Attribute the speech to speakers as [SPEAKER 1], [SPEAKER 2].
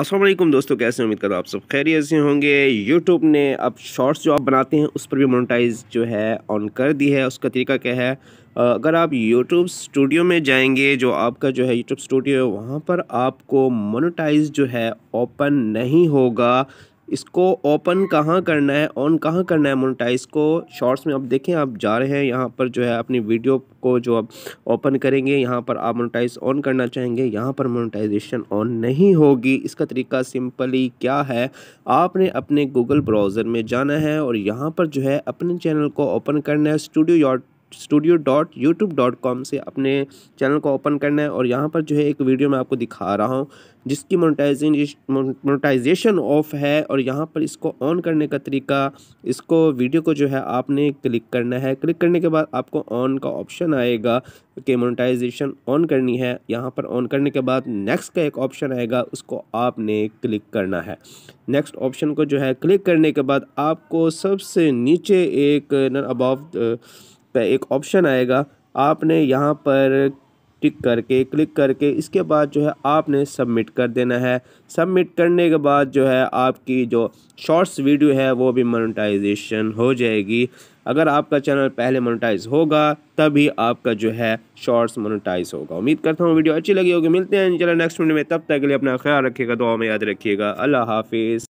[SPEAKER 1] असलम दोस्तों कैसे उम्मीद करो आप सब खैरियत से होंगे यूट्यूब ने अब शॉर्ट्स जो आप बनाते हैं उस पर भी मोनोटाइज जो है ऑन कर दी है उसका तरीका क्या है अगर आप यूट्यूब स्टूडियो में जाएंगे जो आपका जो है यूट्यूब स्टूडियो है वहाँ पर आपको मोनोटाइज जो है ओपन नहीं होगा इसको ओपन कहाँ करना है ऑन कहाँ करना है मोनेटाइज को शॉर्ट्स में आप देखें आप जा रहे हैं यहाँ पर जो है अपनी वीडियो को जो आप ओपन करेंगे यहाँ पर आप मोनेटाइज ऑन करना चाहेंगे यहाँ पर मोनेटाइजेशन ऑन नहीं होगी इसका तरीका सिंपली क्या है आपने अपने गूगल ब्राउज़र में जाना है और यहाँ पर जो है अपने चैनल को ओपन करना है studio studio dot YouTube dot com से अपने चैनल को ओपन करना है और यहाँ पर जो है एक वीडियो मैं आपको दिखा रहा हूँ जिसकी मोनेटाइजेशन मोनेटाइजेशन ऑफ है और यहाँ पर इसको ऑन करने का तरीका इसको वीडियो को जो है आपने क्लिक करना है क्लिक करने के बाद आपको ऑन का ऑप्शन आएगा कि मोनेटाइजेशन ऑन करनी है यहाँ पर ऑन करने के बाद नेक्स्ट का एक ऑप्शन आएगा उसको आपने क्लिक करना है नेक्स्ट ऑप्शन को जो है क्लिक करने के बाद आपको सबसे नीचे एक अबाव पे एक ऑप्शन आएगा आपने यहाँ पर टिक करके क्लिक करके इसके बाद जो है आपने सबमिट कर देना है सबमिट करने के बाद जो है आपकी जो शॉर्ट्स वीडियो है वो भी मोनेटाइजेशन हो जाएगी अगर आपका चैनल पहले मोनेटाइज होगा तभी आपका जो है शॉर्ट्स मोनेटाइज होगा उम्मीद करता हूँ वीडियो अच्छी लगी होगी मिलते हैं इंशाल्लाह नेक्स्ट वीडियो में तब तक के लिए अपना ख्याल रखिएगा दुआ में याद रखिएगा अल्लाह हाफिज़